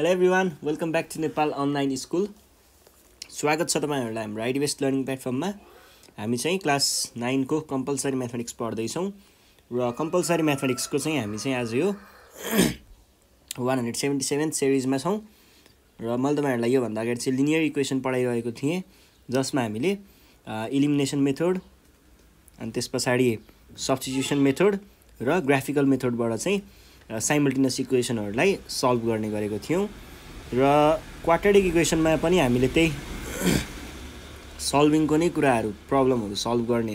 hello everyone welcome back to Nepal online school स्वागत छ तपाईँहरूलाई हाम्रो आइडी बेस्ट लर्निङ प्लेटफर्ममा हामी चाहिँ क्लास नाइनको कम्पलसरी म्याथमेटिक्स पढ्दैछौँ र कम्पलसरी म्याथमेटिक्सको चाहिँ हामी चाहिँ आज यो वान हन्ड्रेड सेभेन्टी सेभेन सिरिजमा छौँ र मैले तपाईँहरूलाई योभन्दा अगाडि चाहिँ लिनियर इक्वेसन पढाइरहेको थिएँ जसमा हामीले इलिमिनेसन मेथड अनि त्यस पछाडि सब्सटिट्युसन मेथड र ग्राफिकल मेथडबाट चाहिँ र साइमल्टेनियस इक्वेसनहरूलाई सल्भ गर्ने गरेको थियौँ र क्वाटरिक इक्वेसनमा पनि हामीले त्यही सल्भिङको नै कुराहरू प्रब्लमहरू सल्भ गर्ने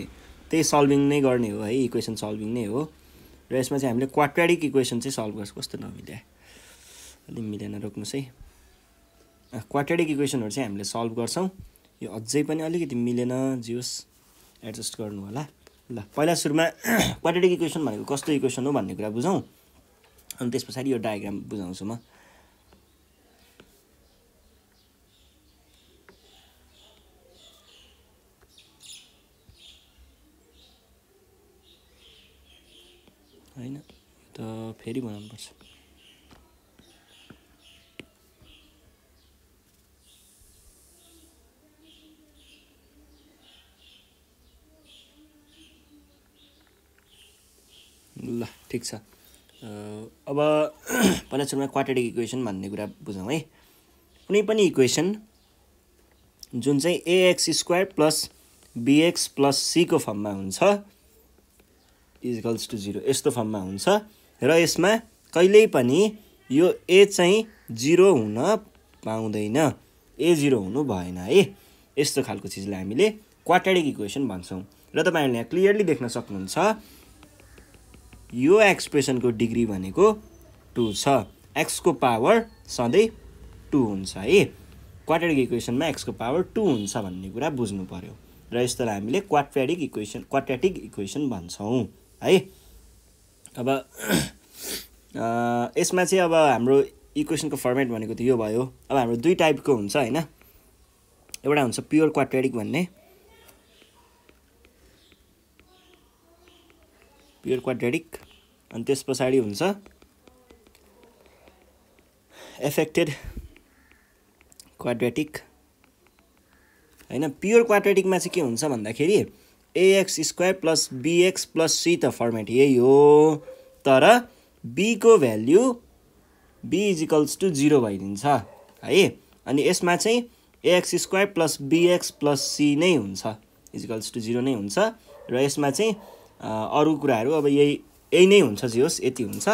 त्यही सल्भिङ नै गर्ने हो है इक्वेसन सल्भिङ नै हो र यसमा चाहिँ हामीले क्वाट्राडिक इक्वेसन चाहिँ सल्भ गर्छ कस्तो नमिल्या अलिक मिलेन रोक्नुहोस् है क्वाट्राडिक इक्वेसनहरू चाहिँ हामीले सल्भ गर्छौँ यो अझै पनि अलिकति मिलेन जियोस् एडजस्ट गर्नु होला ल पहिला सुरुमा क्वाट्राडिक इक्वेसन भनेको कस्तो इक्वेसन हो भन्ने कुरा बुझौँ अनि त्यस पछाडि यो डायग्राम बुझाउँछु म होइन त फेरि बनाउनुपर्छ ल ठिक छ अब पहिला सुरुमा क्वाटेटिक इक्वेसन भन्ने कुरा बुझौँ है कुनै पनि इक्वेसन जुन चाहिँ A X square plus B X plus सीको फर्ममा हुन्छ इजिकल्स टु जिरो यस्तो फर्ममा हुन्छ र यसमा कहिल्यै पनि यो ए चाहिँ जिरो हुन पाउँदैन ए जिरो हुनु भएन है यस्तो खालको चिजलाई हामीले क्वाटेडिक इक्वेसन भन्छौँ र तपाईँहरूले यहाँ क्लियरली देख्न सक्नुहुन्छ यो एक्सप्रेसनको डिग्री भनेको टु छ एक्सको पावर सधैँ टु हुन्छ है क्वाटेडिक इक्वेसनमा एक्सको पावर टु हुन्छ भन्ने कुरा बुझ्नु पऱ्यो र यस्तोलाई हामीले क्वाट्रेटिक इक्वेसन क्वाट्याटिक इक्वेसन भन्छौँ है अब यसमा चाहिँ अब हाम्रो इक्वेसनको फर्मेट भनेको त यो भयो अब हाम्रो दुई टाइपको हुन्छ होइन एउटा हुन्छ प्योर क्वाट्रेटिक भन्ने प्योर क्वाड्रेटिक अनि त्यस पछाडि हुन्छ एफेक्टेड क्वाड्रेटिक होइन प्योर क्वाड्रेटिकमा चाहिँ के हुन्छ भन्दाखेरि A X square plus B X plus C त फर्मेट यही हो तर बीको value B equals to zero भइदिन्छ है अनि यसमा चाहिँ A X square plus B X plus C नै हुन्छ इजिकल्स टु जिरो नै हुन्छ र यसमा चाहिँ अरू कुराहरू अब यही यही नै हुन्छ जे होस् यति हुन्छ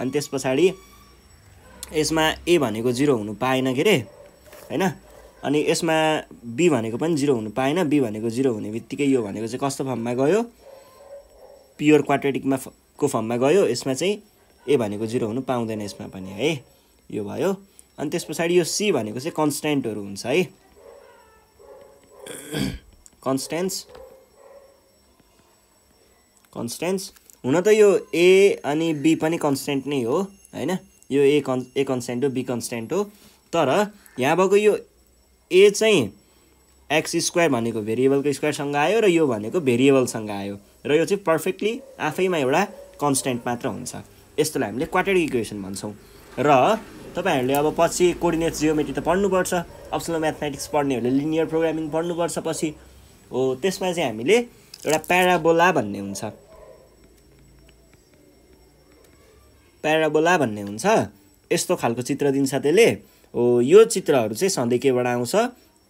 अनि त्यस पछाडि यसमा ए भनेको जिरो हुनु पाएन के अरे होइन अनि यसमा बी भनेको पनि जिरो हुनु पाएन बी भनेको जिरो हुने बित्तिकै यो भनेको चाहिँ कस्तो फर्ममा गयो प्योर क्वाट्रेटिकमा को फर्ममा गयो यसमा चाहिँ ए भनेको जिरो हुनु पाउँदैन यसमा पनि है यो भयो अनि त्यस पछाडि यो सी भनेको चाहिँ कन्सटेन्टहरू हुन्छ है कन्सटेन्स कन्सटेन्स हुन त यो ए अनि बी पनि कन्सटेन्ट नै हो होइन यो ए कन् ए कन्सटेन्ट हो बी कन्सटेन्ट हो तर यहाँ भएको यो ए चाहिँ एक्स स्क्वायर भनेको भेरिएबलको स्क्वायरसँग आयो र यो भनेको भेरिएबलसँग आयो र यो चाहिँ पर्फेक्टली आफैमा एउटा कन्सटेन्ट मात्र हुन्छ यस्तोलाई हामीले क्वाटेड इक्वेसन भन्छौँ र तपाईँहरूले अब पछि कोर्डिनेट जियोमेट्री त पढ्नुपर्छ अप्सनल म्याथमेटिक्स पढ्नेहरूले लिनियर प्रोग्रामिङ पढ्नुपर्छ पछि हो त्यसमा चाहिँ हामीले एउटा प्याराबोला भन्ने हुन्छ प्याराबोला भन्ने हुन्छ यस्तो खालको चित्र दिन्छ त्यसले हो यो चित्रहरू चाहिँ सधैँ केबाट आउँछ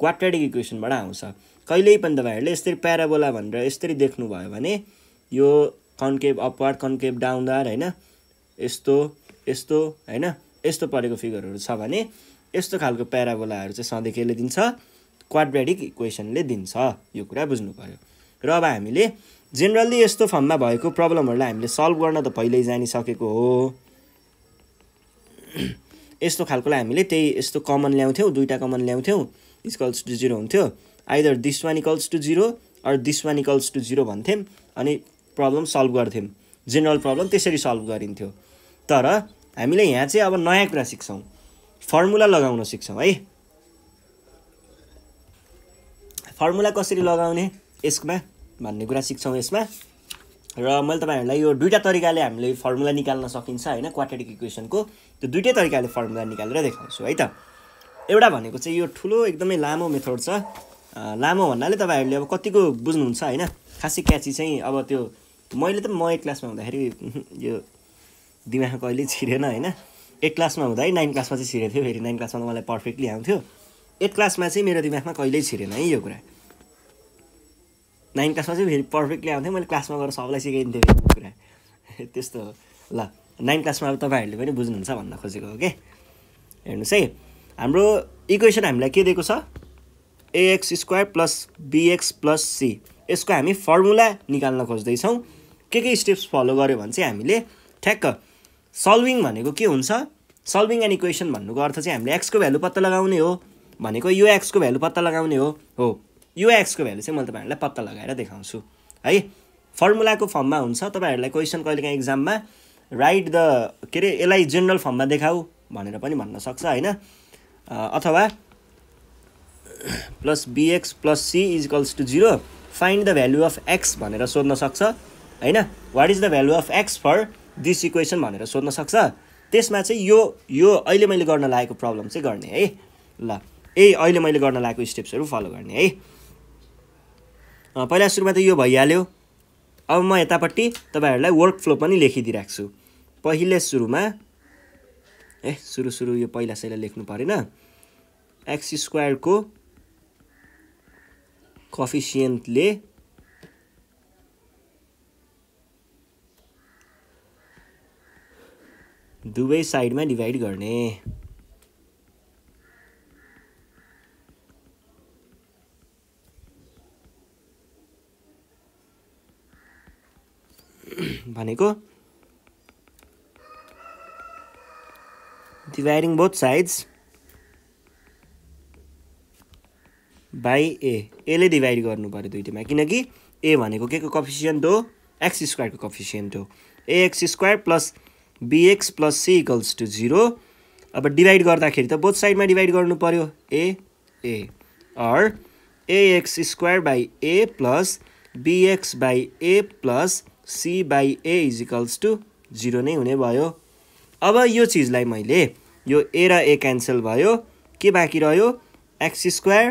क्वाट्रेटिक इक्वेसनबाट आउँछ कहिल्यै पनि तपाईँहरूले यसरी प्याराबोला भनेर यसरी देख्नुभयो भने यो कन्केभ अपवार्ड कन्केभ डाउनदार होइन यस्तो यस्तो होइन यस्तो परेको फिगरहरू छ भने यस्तो खालको प्याराबोलाहरू चाहिँ सधैँ केले दिन्छ क्वाड्रेटिक इक्वेसनले दिन्छ यो कुरा बुझ्नु पऱ्यो र अब हामीले जेनरल्ली यस्तो फर्ममा भएको प्रब्लमहरूलाई हामीले सल्भ गर्न त पहिल्यै जानिसकेको हो यस्तो खालकोलाई हामीले त्यही यस्तो कमन ल्याउँथ्यौँ दुइटा कमन ल्याउँथ्यौँ इक्वल्स टु जिरो हुन्थ्यो either this one equals to zero or this one equals to zero भन्थ्यौँ अनि प्रब्लम सल्भ गर्थ्यौँ जेनरल प्रब्लम त्यसरी सल्भ गरिन्थ्यो तर हामीले यहाँ चाहिँ अब नयाँ कुरा सिक्छौँ फर्मुला लगाउन सिक्छौँ है फर्मुला कसरी लगाउने यसमा भन्ने कुरा सिक्छौँ यसमा र मैले तपाईँहरूलाई यो दुइटा तरिकाले हामीले फर्मुला निकाल्न सकिन्छ होइन क्वाड्रेटिक इक्वेसनको त्यो दुइटै तरिकाले फर्मुला निकालेर देखाउँछु है त एउटा भनेको चाहिँ यो ठुलो एकदमै लामो मेथड छ लामो भन्नाले तपाईँहरूले अब कतिको बुझ्नुहुन्छ होइन खासै क्याची चाहिँ अब त्यो मैले त म एट क्लासमा हुँदाखेरि यो दिमाग कहिले छिरेन होइन एट क्लासमा हुँदा है नाइन क्लासमा चाहिँ छिरेको थियो फेरि नाइन क्लासमा त मलाई पर्फेक्टली आउँथ्यो एट क्लासमा चाहिँ मेरो दिमागमा कहिल्यै छिरेन है यो कुरा नाइन क्लासमा चाहिँ फेरि पर्फेक्टली आउँथेँ मैले क्लासमा गएर सबलाई सिकाइदिन्थेँ कुरा त्यस्तो ल नाइन क्लासमा अब तपाईँहरूले पनि बुझ्नुहुन्छ भन्न खोजेको हो कि हेर्नुहोस् है हाम्रो इक्वेसन हामीलाई के दिएको छ A X square plus B X plus C यसको हामी फर्मुला निकाल्न खोज्दैछौँ के के स्टेप्स फलो गऱ्यो भने चाहिँ हामीले ठ्याक्क सल्भिङ भनेको के हुन्छ सल्भिङ एन्ड इक्वेसन भन्नुको अर्थ चाहिँ हामीले एक्सको भ्यालु पत्ता लगाउने हो भनेको यो एक्सको भ्यालु पत्ता लगाउने हो हो यो एक्सको भ्यालु चाहिँ मैले तपाईँहरूलाई पत्ता लगाएर देखाउँछु है फर्मुलाको फर्ममा हुन्छ तपाईँहरूलाई क्वेसन कहिलेकाहीँ इक्जाममा राइट द के अरे यसलाई जेनरल फर्ममा देखाऊ भनेर पनि भन्न सक्छ होइन अथवा plus B X plus C equals to zero find the value of X भनेर सोध्न सक्छ होइन what is the value of X for this equation भनेर सोध्न सक्छ त्यसमा चाहिँ यो यो अहिले मैले गर्न लागेको प्रब्लम चाहिँ गर्ने है ल यही अहिले मैले गर्न लागेको स्टेप्सहरू फलो गर्ने है पहिला सुरुमा त यो भइहाल्यो अब म यतापट्टि तपाईँहरूलाई वर्क फ्लो पनि लेखिदिइराख्छु पहिले सुरुमा ए सुरु सुरु यो पहिला सैला लेख्नु परेन एक्स स्क्वायरको कफिसियन्टले दुवै साइडमा डिभाइड गर्ने भनेको dividing both sides by A एले डिभाइड गर्नु पऱ्यो दुइटैमा किनकि ए भनेको के को कफिसियन्ट हो एक्स स्क्वायरको कफिसियन्ट हो A X square plus B X plus C equals to zero अब डिभाइड गर्दाखेरि त बोथ साइडमा डिभाइड गर्नु पऱ्यो A A or A X square by A plus B X by A plus C by A equals to zero नै हुने भयो अब यो चिजलाई मैले यो ए र ए क्यान्सल भयो के बाँकी रह्यो X square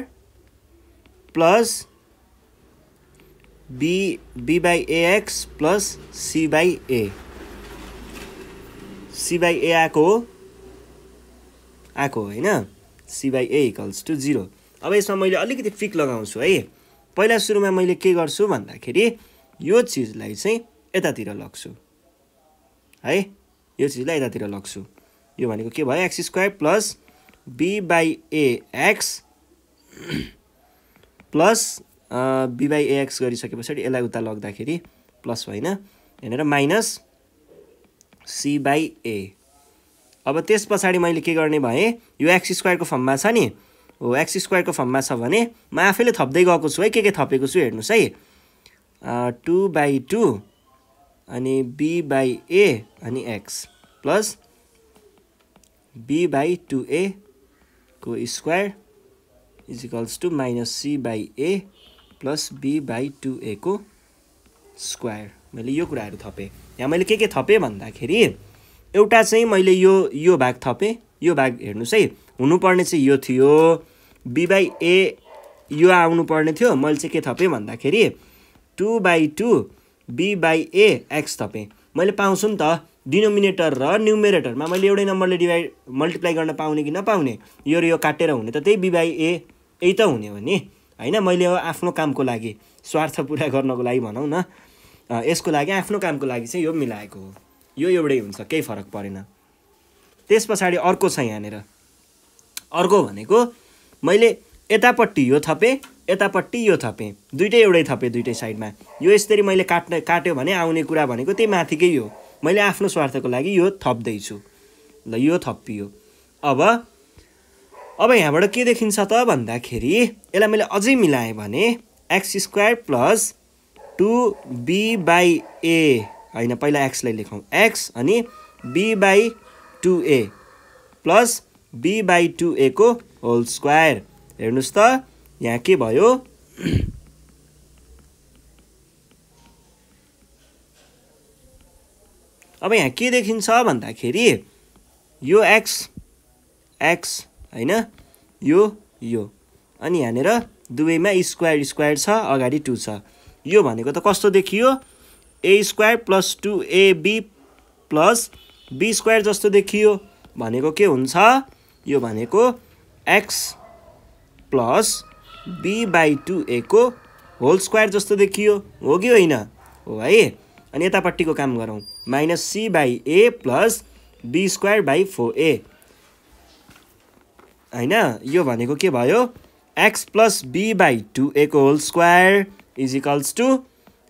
plus B B by A X plus C by A C by A आएको हो आएको होइन C by A equals to zero अब यसमा मैले अलिकति फिक लगाउँछु है पहिला सुरुमा मैले के गर्छु भन्दाखेरि यो चिजलाई चाहिँ यतातिर लग्छु है यो चिजलाई यतातिर लग्छु यो भनेको के भयो X square plus B by X plus B by A X गरिसके पछाडि यसलाई उता लग्दाखेरि प्लस होइन यहाँनिर माइनस सी बाई ए अब त्यस पछाडि मैले के गर्ने भएँ यो एक्स स्क्वायरको फर्ममा छ नि हो एक्स स्क्वायरको फर्ममा छ भने म आफैले थप्दै गएको छु है के के थपेको छु हेर्नुहोस् है टु बाई टू अनि बी बाई ए अनि X plus B by two A को square equals to minus C by A plus B by two A को स्क्वायर मैले यो कुराहरू थपेँ यहाँ मैले के के थपेँ भन्दाखेरि एउटा चाहिँ मैले यो यो भाग थपेँ यो भाग हेर्नुहोस् है हुनुपर्ने चाहिँ यो थियो बी बाई ए यो आउनुपर्ने थियो मैले चाहिँ के थपेँ भन्दाखेरि two by two B by A X थपेँ मैले पाउँछु नि त डिनोमिनेटर र न्युमेरेटरमा मैले एउटै नम्बरले डिभाइड मल्टिप्लाई गर्न पाउने कि नपाउने यो र यो काटेर हुने त त्यही बी बाई ए यही त हुने हो नि होइन मैले आफ्नो कामको लागि स्वार्थ पुरा गर्नको लागि भनौँ न यसको लागि आफ्नो कामको लागि चाहिँ यो मिलाएको हो यो एउटै हुन्छ केही फरक परेन त्यस पछाडि अर्को छ यहाँनिर अर्को भनेको मैले यतापट्टि यो थपेँ यतापट्टि यो थपेँ दुइटै एउटै थपेँ दुइटै साइडमा यो यसरी मैले काट्न काट्यो भने आउने कुरा भनेको त्यही माथिकै हो मैले आफ्नो स्वार्थको लागि यो थप्दैछु ल यो थप्पियो अब अब यहाँबाट के देखिन्छ त भन्दाखेरि यसलाई मैले अझै मिलाएँ भने X square plus two B by A होइन पहिला एक्सलाई लेखौँ एक्स अनि B by two A plus B by two एको होल स्क्वायर हेर्नुहोस् त यहाँ के भयो अब यहाँ के देखिन्छ भन्दाखेरि यो एक्स एक्स होइन यो यो अनि यहाँनिर दुवैमा स्क्वायर स्क्वायर छ अगाडि टू छ यो भनेको त कस्तो देखियो A square plus two A B plus be square जस्तो देखियो भनेको के हुन्छ यो भनेको X plus B by two एको होल स्क्वायर जस्तो देखियो हो कि होइन हो है अनि यतापट्टिको काम गरौँ minus C by A plus be square by four A होइन यो भनेको के भयो X plus B by two एको whole square is equals to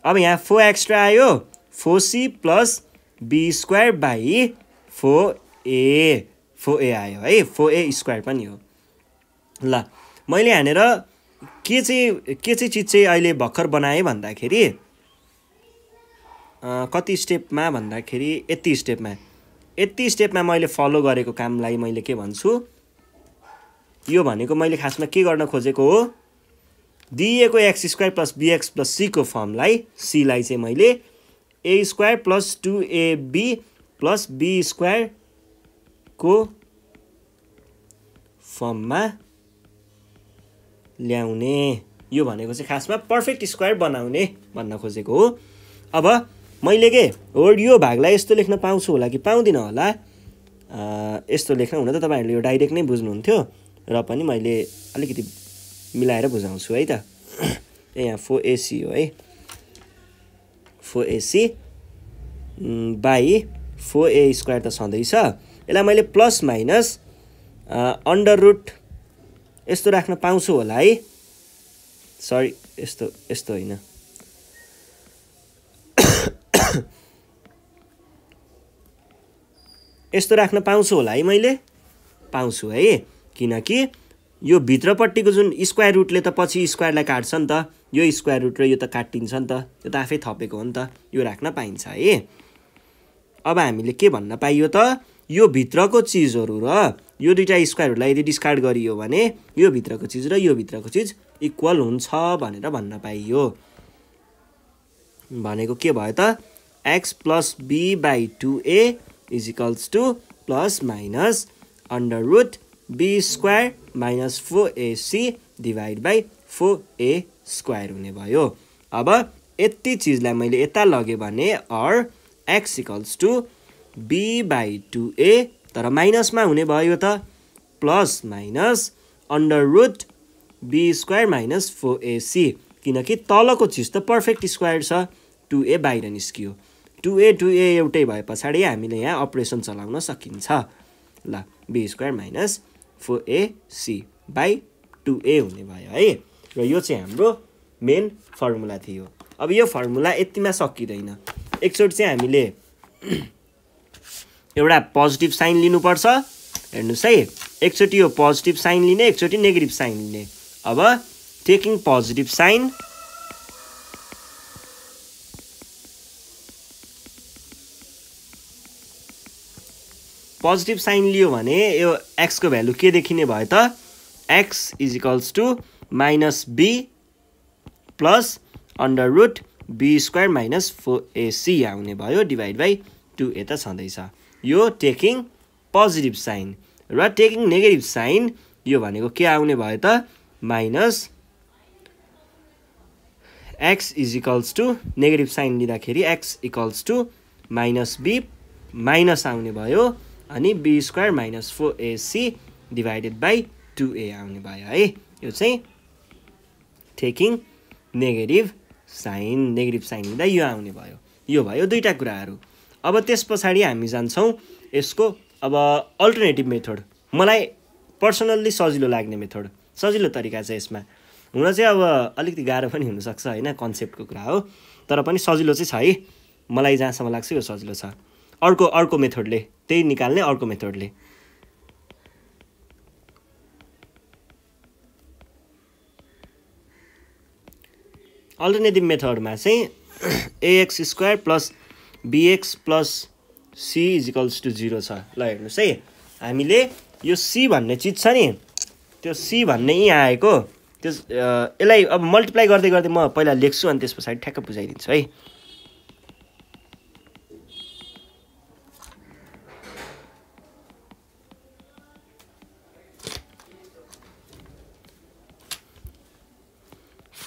अब यहाँ फोर एक्स्ट्रा आयो four C plus be square by four A four A आयो है फोर ए स्क्वायर पनि हो ल मैले हानेर के चाहिँ के चाहिँ चिज चाहिँ अहिले भर्खर बनाएँ भन्दाखेरि कति स्टेपमा भन्दाखेरि यति स्टेपमा यति स्टेपमा मैले फलो गरेको कामलाई मैले के भन्छु यो भनेको मैले खासमा के गर्न खोजेको हो दिएको X square plus B X plus सीको फर्मलाई सीलाई चाहिँ मैले A square plus two A B plus B स्क्वायरको फर्ममा ल्याउने यो भनेको चाहिँ खासमा पर्फेक्ट स्क्वायर बनाउने भन्न खोजेको हो अब मैले के हो यो भागलाई यस्तो लेख्न पाउँछु होला कि पाउँदिनँ होला यस्तो लेख्न हुन त तपाईँहरूले यो डाइरेक्ट नै बुझ्नुहुन्थ्यो र पनि मैले अलिकति मिलाएर बुझाउँछु है त ए यहाँ फो एसी हो है फो एसी बाई फो ए स्क्वायर त छँदैछ यसलाई मैले प्लस माइनस अन्डर रुट यस्तो राख्न पाउँछु होला है सरी यस्तो यस्तो होइन यस्तो राख्न पाउँछु होला है मैले पाउँछु है किनकि यो भित्रपट्टिको जुन स्क्वायर रुटले त पछि स्क्वायरलाई काट्छ नि त यो स्क्वायर रुट र यो त काटिन्छ नि त यो त आफै थपेको हो नि त यो राख्न पाइन्छ है अब हामीले के भन्न पाइयो त यो भित्रको चिजहरू र यो दुइटा स्क्वायरहरूलाई यदि डिस्कार्ड गरियो भने यो भित्रको चिज र यो भित्रको चिज इक्वल हुन्छ भनेर भन्न पाइयो भनेको के भयो त X plus B by two A equals to plus minus under root be square minus four A C divide by four A square हुने भयो अब यति चिजलाई मैले यता लगेँ भने or x equals to B by two A तर माइनसमा हुने भयो त plus minus under root be square minus four A C किनकि तलको चिज त पर्फेक्ट स्क्वायर छ टु ए बाहिर निस्कियो टु ए टु ए एउटै भए पछाडि हामीले यहाँ अपरेसन चलाउन सकिन्छ ल B square minus four AC by two A हुने भयो है र यो चाहिँ हाम्रो मेन फर्मुला थियो अब यो फर्मुला यतिमा सकिँदैन एकचोटि चाहिँ हामीले एउटा पोजिटिभ साइन लिनुपर्छ हेर्नुहोस् है एकचोटि यो पोजिटिभ साइन लिने एकचोटि नेगेटिभ साइन लिने अब taking positive sign positive sign लियो भने यो एक्सको भ्यालु के देखिने भयो त X is equals to minus be plus under root be square minus four A C आउने भयो डिभाइड बाई टु यता छँदैछ यो टेकिङ पोजिटिभ साइन र टेकिङ नेगेटिभ साइन यो भनेको के आउने भयो त minus X is equals to negative sign लिँदाखेरि X equals to minus B minus आउने भयो अनि be square minus four A C divided by two A आउने भयो है यो चाहिँ taking negative sign negative sign लिँदा यो आउने भयो यो भयो दुईवटा कुराहरू अब त्यस पछाडि हामी जान्छौँ यसको अब अल्टरनेटिभ मेथड मलाई पर्सनल्ली सजिलो लाग्ने मेथड सजिलो तरिका छ यसमा हुन चाहिँ अब अलिकति गाह्रो पनि हुनसक्छ होइन कन्सेप्टको कुरा हो तर पनि सजिलो चाहिँ छ है मलाई जहाँसम्म लाग्छ यो सजिलो छ अर्को अर्को मेथडले त्यही निकाल्ने अर्को मेथडले अल्टरनेटिभ मेथडमा चाहिँ A X square plus B X plus C equals to zero छ ल हेर्नुहोस् है हामीले यो सी भन्ने चिज छ नि त्यो सी भन्ने यहीँ आएको त्यो यसलाई अब मल्टिप्लाई गर्दै गर्दै म पहिला लेख्छु अनि त्यस पछाडि ठ्याक्क बुझाइदिन्छु है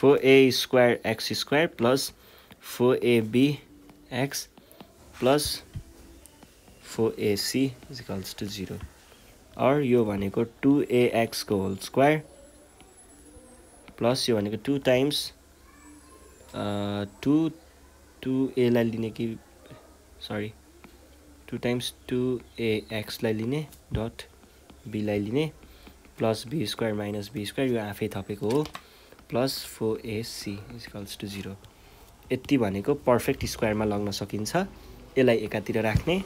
four A square x square plus four a b x plus four a c equals to zero or यो भनेको टु एएक्सको होल स्क्वायर प्लस यो भनेको टु टाइम्स टु टु एलाई लिने कि सरी टु टाइम्स टु एएक्सलाई लिने डट बीलाई लिने plus be square minus b square यो आफै थपेको हो plus four a c equals to zero यति भनेको पर्फेक्ट स्क्वायरमा लग्न सकिन्छ यसलाई एकातिर राख्ने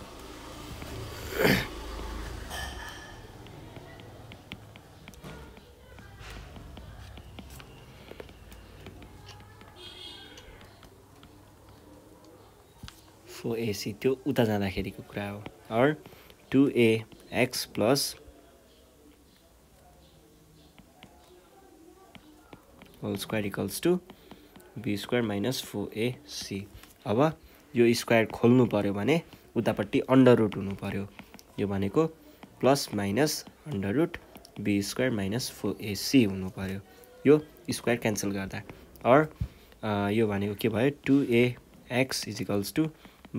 फो एसी त्यो उता जाँदाखेरिको कुरा हो or two a x plus whole square equals to b square minus four a c अब यो स्क्वायर खोल्नु पऱ्यो भने उतापट्टि अन्डर रुट हुनु पऱ्यो यो भनेको plus minus under root be square minus four a c हुनु पऱ्यो यो स्क्वायर क्यान्सल गर्दा अर यो भनेको के भयो two a x equals to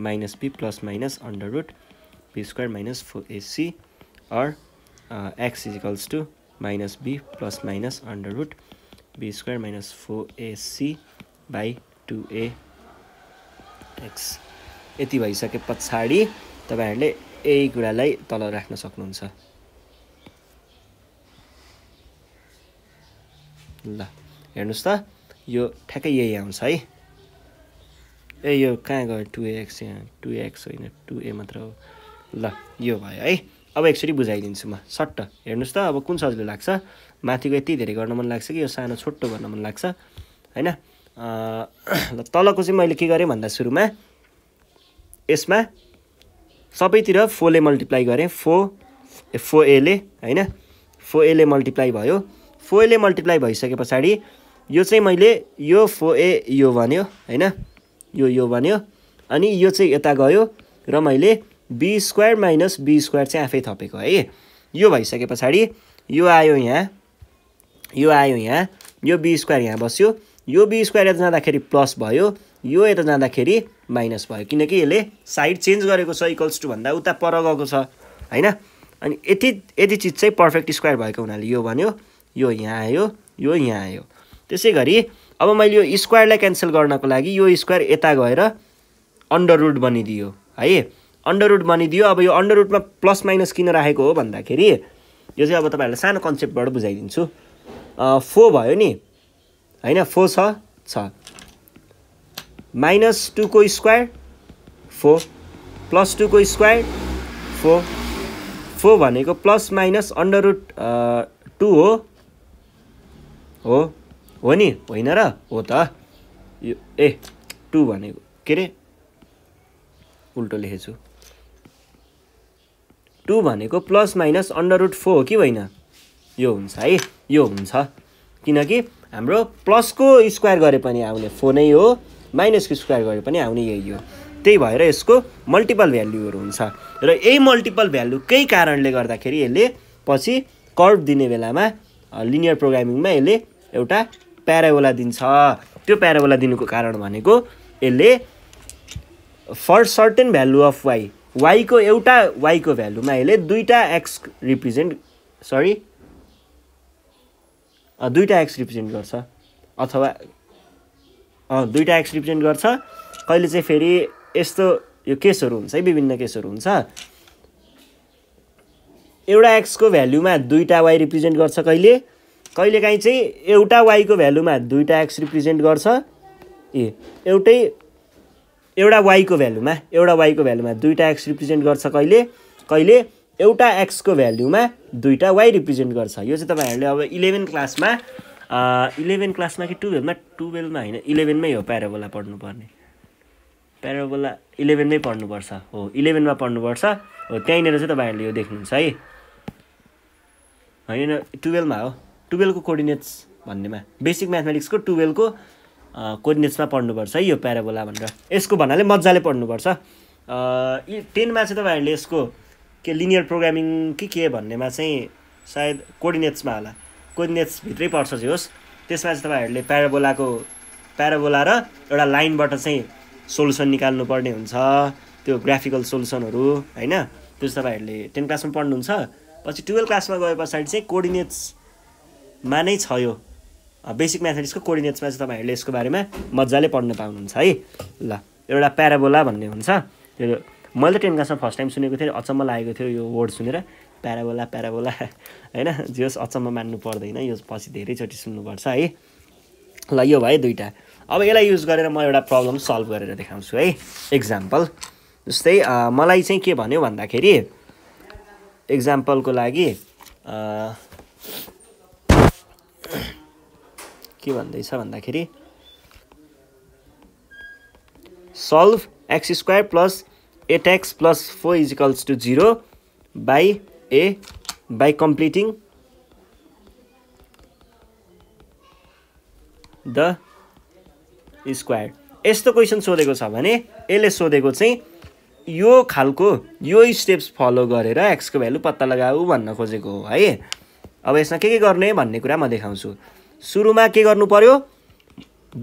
minus be plus minus under root be square minus four a c or x equals to minus be plus minus under root be square minus four AC by two a x यति भइसके पछाडि तपाईँहरूले यही कुरालाई तल राख्न सक्नुहुन्छ ल हेर्नुहोस् त यो ठ्याक्कै यही आउँछ है ए यो कहाँ गयो टु एक्स यहाँ टु एक्स होइन टु ए मात्र हो ल यो भयो है अब एकचोटि बुझाइदिन्छु म सट्ट हेर्नुहोस् त अब कुन सजिलो लाग्छ माथिको यति धेरै गर्न मन लाग्छ कि यो सानो छोटो गर्न मन लाग्छ होइन तलको चाहिँ मैले के गरेँ भन्दा सुरुमा यसमा सबैतिर फोरले मल्टिप्लाई गरेँ फो फो एले होइन फो एले मल्टिप्लाई भयो फो एले मल्टिप्लाई भइसके पछाडि यो चाहिँ मैले यो फो ए यो भन्यो होइन यो यो भन्यो अनि यो चाहिँ यता गयो र मैले b square minus b square चाहिँ आफै थपेको है यो भइसके पछाडि यो आयो यहाँ यो आयो यहाँ यो बी स्क्वायर यहाँ बस्यो यो बी स्क्वायर यता जाँदाखेरि प्लस भयो यो यता जाँदाखेरि माइनस भयो किनकि यसले साइड चेन्ज गरेको छ इक्वल्स टू भन्दा उता पर गएको छ होइन अनि यति यति चिज चाहिँ पर्फेक्ट स्क्वायर भएको हुनाले यो भन्यो यो यहाँ आयो यो यहाँ आयो त्यसै गरी अब मैले यो स्क्वायरलाई क्यान्सल गर्नको लागि यो स्क्वायर यता गएर अन्डर रुट बनिदियो है अन्डर रुट बनिदियो अब यो अन्डर रुटमा प्लस माइनस किन राखेको हो भन्दाखेरि यो चाहिँ अब तपाईँहरूलाई सानो कन्सेप्टबाट बुझाइदिन्छु फो भयो नि होइन फोर छ छ माइनस टूको स्क्वायर फोर प्लस टूको स्क्वायर फोर फोर भनेको plus minus under root two हो हो हो नि होइन र हो त यो ए टू भनेको के अरे उल्टो लेखेछु टू भनेको plus minus under root four हो कि होइन यो हुन्छ है यो हुन्छ किनकि हाम्रो प्लसको स्क्वायर गरे पनि आउने फोनै नै हो माइनसको स्क्वायर गरे पनि आउने यही हो त्यही भएर यसको मल्टिपल भ्याल्युहरू हुन्छ र यही मल्टिपल भ्याल्युकै कारणले गर्दाखेरि यसले पछि कर्भ दिने बेलामा लिनियर प्रोग्रामिङमा यसले एउटा प्याराबोला दिन्छ त्यो प्याराबोला दिनुको कारण भनेको यसले for certain value of y वाइको एउटा वाइको भ्यालुमा यसले दुईवटा एक्स रिप्रेजेन्ट सरी दुईवटा एक्स रिप्रेजेन्ट गर्छ अथवा दुईवटा एक्स रिप्रेजेन्ट गर्छ कहिले चाहिँ फेरि यस्तो यो केसहरू हुन्छ है विभिन्न केसहरू हुन्छ एउटा एक्सको भ्यालुमा दुईवटा वाई रिप्रेजेन्ट गर्छ कहिले कहिले कहिलेकाहीँ चाहिँ एउटा वाइको भ्यालुमा दुईवटा एक्स रिप्रेजेन्ट गर्छ ए एउटै एउटा वाइको भ्यालुमा एउटा वाइको भ्यालुमा दुईवटा एक्स रिप्रेजेन्ट गर्छ कहिले कहिले एउटा एक्सको भ्याल्युमा दुईवटा वाइ रिप्रेजेन्ट गर्छ यो चाहिँ तपाईँहरूले अब इलेभेन क्लासमा इलेभेन क्लासमा कि टुवेल्भमा टुवेल्भमा होइन इलेभेनमै हो प्याराबोला पढ्नुपर्ने प्याराबोला इलेभेनमै पढ्नुपर्छ हो इलेभेनमा पढ्नुपर्छ हो त्यहीँनिर चाहिँ तपाईँहरूले यो देख्नुहुन्छ है होइन टुवेल्भमा हो टुवेल्भको कोर्डिनेट्स भन्नेमा बेसिक म्याथमेटिक्सको टुवेल्भको कोर्डिनेट्समा पढ्नुपर्छ है यो प्याराबोला भनेर यसको भन्नाले मजाले पढ्नुपर्छ टेनमा चाहिँ तपाईँहरूले यसको के लिनियर प्रोग्रामिङ कि के भन्नेमा चाहिँ सायद कोर्डिनेट्समा होला कोर्डिनेट्सभित्रै पर्छ चाहिँ होस् त्यसमा चाहिँ तपाईँहरूले प्याराबोलाको प्याराबोला र एउटा लाइनबाट चाहिँ सोल्युसन निकाल्नुपर्ने हुन्छ त्यो ग्राफिकल सोल्युसनहरू होइन त्यो चाहिँ तपाईँहरूले टेन क्लासमा पढ्नुहुन्छ पछि टुवेल्भ क्लासमा गए पछाडि चाहिँ कोर्डिनेट्समा नै छ यो बेसिक म्याथमेटिक्सको कोर्डिनेट्समा चाहिँ तपाईँहरूले यसको बारेमा मजाले पढ्न पाउनुहुन्छ है ल एउटा प्याराबोला भन्ने हुन्छ त्यो मैले त टेन क्लासमा फर्स्ट टाइम सुनेको थिएँ अचम्म लागेको थियो यो वर्ड सुनेर प्याराबोला प्याराबोला होइन होस् अचम्म मान्नु पर्दैन यो पछि धेरैचोटि सुन्नुपर्छ है ल यो भयो दुइटा अब यसलाई युज गरेर म एउटा प्रब्लम सल्भ गरेर देखाउँछु है इक्जाम्पल जस्तै मलाई चाहिँ के भन्यो भन्दाखेरि इक्जाम्पलको लागि के भन्दैछ भन्दाखेरि solve x square plus eight x plus four equals to zero by a by completing the square यस्तो क्वेसन सोधेको छ भने यसले सोधेको चाहिँ यो खालको यो स्टेप्स फलो गरेर एक्सको भ्यालु पत्ता लगाऊ भन्न खोजेको हो है अब यसमा के के गर्ने भन्ने कुरा म देखाउँछु सुरुमा के गर्नु पऱ्यो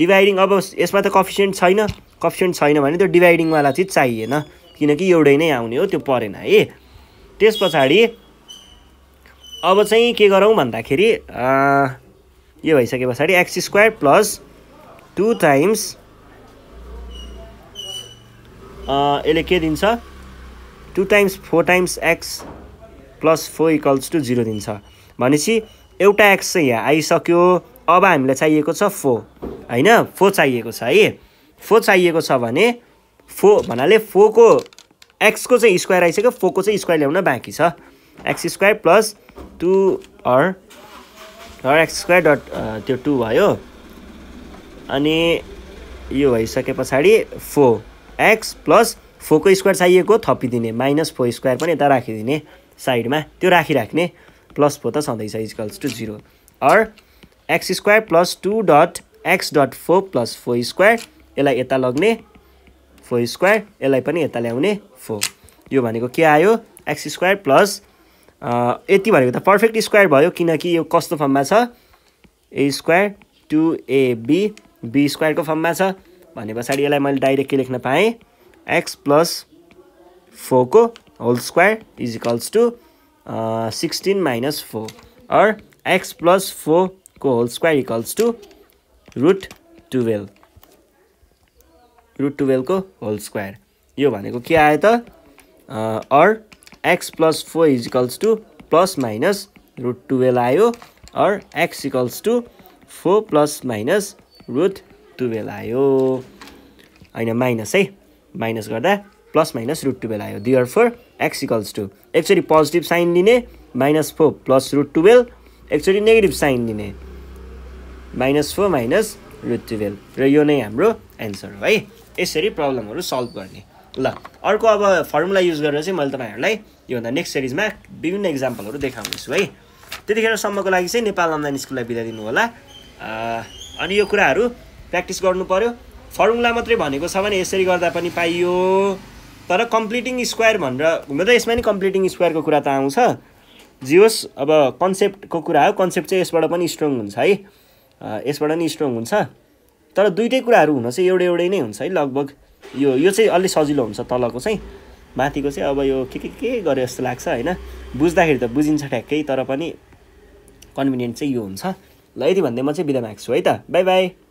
डिभाइडिङ अब यसमा त कफिसियन्ट छैन कफिसियन्ट छैन भने त्यो डिभाइडिङवाला चिज चाहिएन किनकि एउटै नै आउने हो त्यो परेन है त्यस पछाडि अब चाहिँ के गरौँ भन्दाखेरि यो भइसके पछाडि x square plus two times यसले के दिन्छ two times four times x plus four equals to zero दिन्छ भनेपछि एउटा एक्स चाहिँ यहाँ आइसक्यो अब हामीलाई चाहिएको छ फोर होइन फोर चाहिएको छ है फोर चाहिएको छ भने फो भन्नाले फोको एक्सको चाहिँ स्क्वायर आइसक्यो फोको चाहिँ स्क्वायर ल्याउन बाँकी छ एक्स स्क्वायर प्लस टु हर हर एक्स स्क्वायर डट त्यो टु भयो अनि यो भइसके पछाडि फो एक्स प्लस फोको स्क्वायर चाहिएको थपिदिने माइनस फोर स्क्वायर पनि यता राखिदिने साइडमा त्यो राखिराख्ने प्लस फोर त छँदैछ equals to zero or x square plus two dot x dot four plus four square यसलाई यता लग्ने फोर स्क्वायर यसलाई पनि यता ल्याउने फोर यो भनेको के आयो एक्स स्क्वायर प्लस यति भनेको त पर्फेक्ट स्क्वायर भयो किनकि यो कस्तो फर्ममा छ a square two a b b स्क्वायरको फर्ममा छ भने पछाडि यसलाई मैले डाइरेक्ट के लेख्न पाएँ एक्स प्लस फोरको whole square equals to sixteen minus four or x plus फोरको whole square equals to root twelve root टुवेल्भको होल स्क्वायर यो भनेको के आयो त or x plus four equals to plus minus root twelve आयो or x equals to four plus minus root twelve आयो होइन माइनस है माइनस गर्दा प्लस माइनस रुट टुवेल्भ आयो therefore x equals to एकचोटि पोजिटिभ साइन लिने minus four plus root twelve एकचोटि negative sign लिने minus four minus root twelve र यो नै हाम्रो एन्सर हो है यसरी प्रब्लमहरू सल्भ गर्ने ल अर्को अब फर्मुला युज गरेर चाहिँ मैले तपाईँहरूलाई योभन्दा नेक्स्ट सिरिजमा विभिन्न इक्जाम्पलहरू देखाउनेछु है त्यतिखेरसम्मको लागि चाहिँ नेपाल अनलाइन स्कुललाई बिदा दिनु होला अनि यो कुराहरू प्र्याक्टिस गर्नु पऱ्यो फर्मुला मात्रै भनेको छ भने यसरी गर्दा पनि पाइयो तर कम्प्लिटिङ स्क्वायर भनेर हुन त यसमा नि कम्प्लिटिङ स्क्वायरको कुरा त आउँछ जे अब कन्सेप्टको कुरा हो कन्सेप्ट चाहिँ यसबाट पनि स्ट्रङ हुन्छ है यसबाट नि स्ट्रङ हुन्छ तर दुइटै कुराहरू हुन चाहिँ एउटै एउटै नै हुन्छ है लगभग यो यो चाहिँ अलिक सजिलो हुन्छ तलको चाहिँ माथिको चाहिँ अब यो के के के गरे जस्तो लाग्छ होइन बुझ्दाखेरि त बुझिन्छ ठ्याक्कै तर पनि कन्भिनियन्ट चाहिँ यो हुन्छ ल यति भन्दै म चाहिँ बिदा माग्छु है त बाई बाई